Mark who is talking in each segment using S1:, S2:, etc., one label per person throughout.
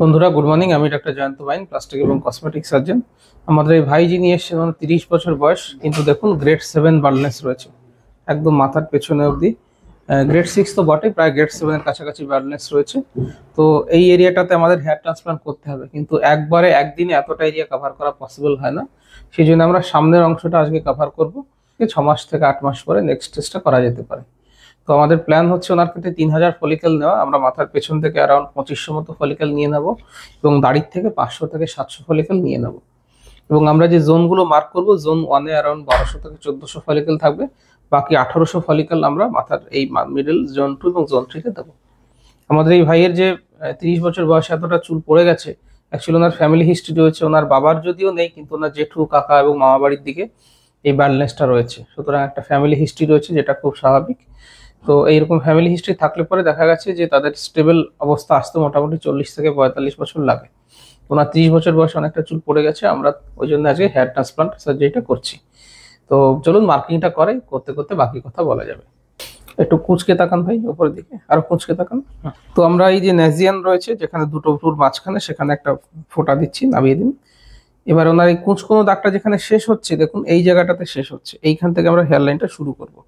S1: বন্ধুরা good morning আমি doctor Jayanta Bain plastic এবং কসমেটিক সার্জন আমাদের এই ভাই যিনি এসছেন মানে তিরিশ বছর বয়স কিন্তু দেখুন গ্রেড সেভেন বার্ডনেস রয়েছে একদম মাথার পেছনে অবধি গ্রেড সিক্স তো বটে প্রায় গ্রেড সেভেনের কাছাকাছি বার্ডনেস রয়েছে তো এই এরিয়াটাতে আমাদের হেয়ার ট্রান্সপ্লান্ট করতে হবে কিন্তু একবারে একদিনে এতটা এরিয়া কাভার করা পসিবল হয় না সেই জন্য আমরা সামনের অংশটা আজকে কাভার করবো ছ মাস থেকে আট মাস পরে নেক্সট টেস্টটা করা যেতে পারে তো আমাদের প্ল্যান হচ্ছে ওনার ক্ষেত্রে তিন হাজার ফলিকেল নেওয়া আমরা মাথার পেছন থেকে অ্যারাউন্ড পঁচিশশো মতো ফলিকেল নিয়ে নেব এবং দাড়ির থেকে পাঁচশো থেকে সাতশো ফলিকেল নিয়ে নেব এবং আমরা যে জোনগুলো মার্ক করব জোন ওয়ানে অ্যারাউন্ড বারোশো থেকে চোদ্দোশো ফলিকেল থাকবে বাকি আঠারোশো ফলিকেল আমরা মাথার এই মিডল জোন টু এবং জোন থ্রিতে দেবো আমাদের এই ভাইয়ের যে তিরিশ বছর বয়সে এতটা চুল পড়ে গেছে অ্যাকচুয়ালি ওনার ফ্যামিলি হিস্ট্রি রয়েছে ওনার বাবার যদিও নেই কিন্তু ওনার জেঠু কাকা এবং মামা বাড়ির দিকে এই ব্যালেন্সটা রয়েছে সুতরাং একটা ফ্যামিলি হিস্ট্রি রয়েছে যেটা খুব স্বাভাবিক তো এইরকম ফ্যামিলি হিস্ট্রি থাকলে পরে দেখা গেছে যে তাদের স্টেবল অবস্থা আসতে মোটামুটি চল্লিশ থেকে পঁয়তাল্লিশ বছর লাগে ওনার ত্রিশ বছর বয়সে অনেকটা চুল পড়ে গেছে আমরা ওই জন্য আজকে হেয়ার ট্রান্সপ্লান্ট সার্জারিটা করছি তো চলুন মার্কিংটা করে করতে করতে বাকি কথা বলা যাবে একটু কুচকে তাকান ভাই ওপরের দিকে আরো কুচকে তাকান হ্যাঁ। তো আমরা এই যে ন্যাজিয়ান রয়েছে যেখানে দুটো টুর মাঝখানে সেখানে একটা ফোটা দিচ্ছি নামিয়ে দিন এবার ওনার এই কুঁচকোনো দাগটা যেখানে শেষ হচ্ছে দেখুন এই জায়গাটাতে শেষ হচ্ছে এইখান থেকে আমরা হেয়ারলাইনটা শুরু করবো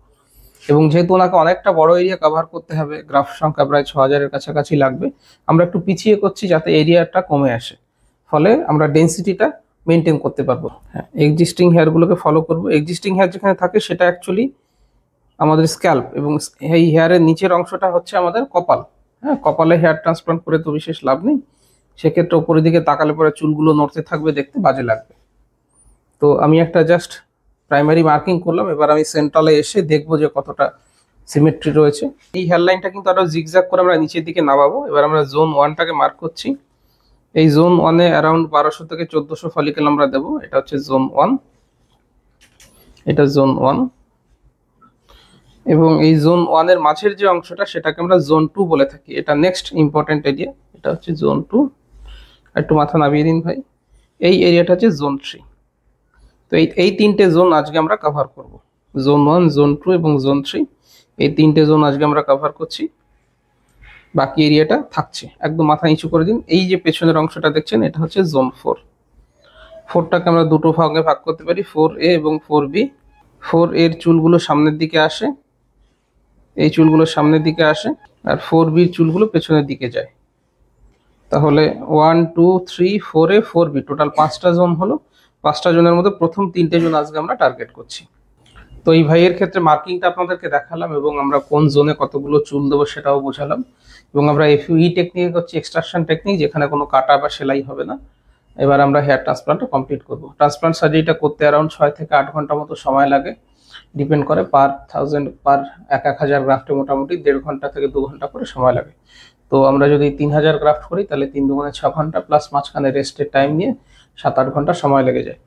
S1: এবং যেহেতু ওনাকে অনেকটা বড় এরিয়া কভার করতে হবে গ্রাফ সংখ্যা প্রায় ছ হাজারের কাছাকাছি লাগবে আমরা একটু পিছিয়ে করছি যাতে এরিয়াটা কমে আসে ফলে আমরা ডেন্সিটিটা মেনটেন করতে পারবো হ্যাঁ এক্সিস্টিং হেয়ারগুলোকে ফলো করবো এক্সিস্টিং হেয়ার যেখানে থাকে সেটা অ্যাকচুয়ালি আমাদের স্ক্যাল্প এবং এই হেয়ারের নিচের অংশটা হচ্ছে আমাদের কপাল হ্যাঁ কপালে হেয়ার ট্রান্সপ্লান্ট করে তো বিশেষ লাভ নেই সেক্ষেত্রে ওপরের দিকে তাকালে পরে চুলগুলো নড়তে থাকবে দেখতে বাজে লাগবে তো আমি একটা জাস্ট প্রাইমারি মার্কিং করলাম এবার আমি সেন্ট্রালে এসে দেখবো যে কতটা সিমেট্রি রয়েছে এই হেয়ারলাইনটা কিন্তু আরও জিগজ্যাগ করে আমরা নিচের দিকে নামাবো এবার আমরা জোন ওয়ানটাকে মার্ক করছি এই জোন ওয়ানে অ্যারাউন্ড বারোশো থেকে চোদ্দোশো ফলিকেল আমরা দেবো এটা হচ্ছে জোন ওয়ান এটা জোন ওয়ান এবং এই জোন ওয়ানের মাঝের যে অংশটা সেটাকে আমরা জোন টু বলে থাকি এটা নেক্সট ইম্পর্টেন্ট এরিয়া এটা হচ্ছে জোন টু একটু মাথা নামিয়ে দিন ভাই এই এরিয়াটা হচ্ছে জোন থ্রি তো এই এই তিনটে জোন আজকে আমরা কভার করব জোন ওয়ান জোন টু এবং জোন থ্রি এই তিনটে জোন আজকে আমরা কভার করছি বাকি এরিয়াটা থাকছে একদম মাথা নিচু করে দিন এই যে পেছনের অংশটা দেখছেন এটা হচ্ছে জোন ফোর ফোরটাকে আমরা দুটো ভাগে ভাগ করতে পারি ফোর এ এবং ফোর বি ফোর এর চুলগুলো সামনের দিকে আসে এই চুলগুলো সামনের দিকে আসে আর ফোর বির চুলগুলো পেছনের দিকে যায় তাহলে one two three four A four B total পাঁচটা জোন হলো পাঁচটা জনের মধ্যে প্রথম তিনটে জন আজকে আমরা টার্গেট করছি তো এই ভাইয়ের ক্ষেত্রে মার্কিংটা আপনাদেরকে দেখালাম এবং আমরা কোন জোনে কতগুলো চুল দেবো সেটাও বোঝালাম এবং আমরা এফইউই টেকনিক হচ্ছে এক্সট্রাকশন টেকনিক যেখানে কোনো কাটা বা সেলাই হবে না এবার আমরা হেয়ার ট্রান্সপ্লান্টটা কমপ্লিট করব ট্রান্সপ্লান্ট সার্জারিটা করতে অ্যারাউন্ড ছয় থেকে আট ঘন্টা মতো সময় লাগে ডিপেন্ড করে পার থাউজেন্ড পার এক এক হাজার গ্রাফটে মোটামুটি দেড় ঘন্টা থেকে দু ঘন্টা করে সময় লাগে তো আমরা যদি তিন হাজার গ্রাফট করি তাহলে তিন দু ঘন্টা ছ ঘন্টা প্লাস মাঝখানে রেস্টের টাইম নিয়ে সাত আট ঘন্টা সময় লেগে যায়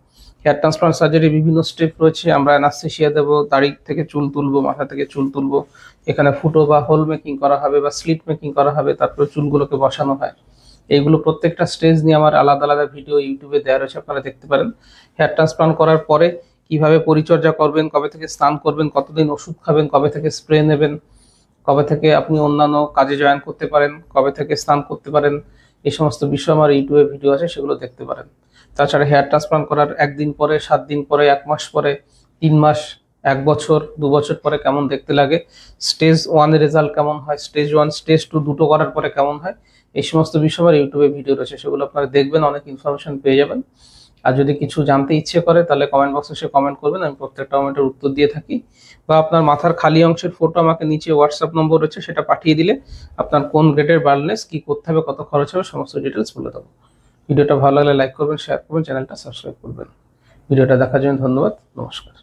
S1: হেয়ার ট্রান্সপ্লান্ট সার্জারি বিভিন্ন স্টেপ রয়েছে আমরা অ্যানাস্থেশিয়া দেবো দাড়ি থেকে চুল তুলবো মাথা থেকে চুল তুলবো এখানে ফুটো বা হোল মেকিং করা হবে বা স্লিপ মেকিং করা হবে তারপরে চুলগুলোকে বসানো হয় এইগুলো প্রত্যেকটা স্টেজ নিয়ে আমার আলাদা আলাদা ভিডিও ইউটিউবে দেওয়া রয়েছে আপনারা দেখতে পারেন হেয়ার ট্রান্সপ্লান্ট করার পরে কিভাবে পরিচর্যা করবেন কবে থেকে স্নান করবেন কতদিন ওষুধ খাবেন কবে থেকে স্প্রে নেবেন কবে থেকে আপনি অন্যান্য কাজে জয়েন করতে পারেন কবে থেকে স্নান করতে পারেন এই সমস্ত বিষয় আমার ইউটিউবে ভিডিও আছে সেগুলো দেখতে পারেন তাছাড়া হেয়ার ট্রান্সপ্লান্ট করার একদিন পরে সাত দিন পরে এক মাস পরে তিন মাস এক বছর দু বছর পরে কেমন দেখতে লাগে স্টেজ ওয়ানের রেজাল্ট কেমন হয় স্টেজ ওয়ান স্টেজ টু দুটো করার পরে কেমন হয় এই সমস্ত বিষয় আমার ইউটিউবে ভিডিও রয়েছে সেগুলো আপনারা দেখবেন অনেক ইনফরমেশন পেয়ে যাবেন আর যদি কিছু জানতে ইচ্ছে করে তাহলে কমেন্ট বক্সে সে কমেন্ট করবেন আমি প্রত্যেকটা কমেন্টের উত্তর দিয়ে থাকি বা আপনার মাথার খালি অংশের ফটো আমাকে নিচে হোয়াটসঅ্যাপ নম্বর রয়েছে সেটা পাঠিয়ে দিলে আপনার কোন গ্রেডের বাড়লেস কী করতে হবে কত খরচ হবে সমস্ত ডিটেলস বলে দেবো ভিডিওটা ভালো লাগলে লাইক করবেন শেয়ার করবেন চ্যানেলটা সাবস্ক্রাইব করবেন ভিডিওটা দেখার জন্য ধন্যবাদ নমস্কার